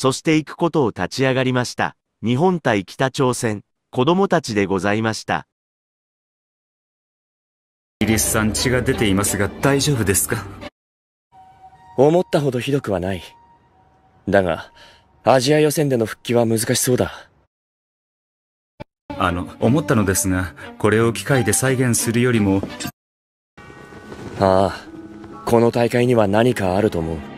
そして行くことを立ち上がりました。日本対北朝鮮、子供たちでございました。イギリスさん血が出ていますが大丈夫ですか思ったほどひどくはない。だが、アジア予選での復帰は難しそうだ。あの、思ったのですが、これを機械で再現するよりも。ああ、この大会には何かあると思う。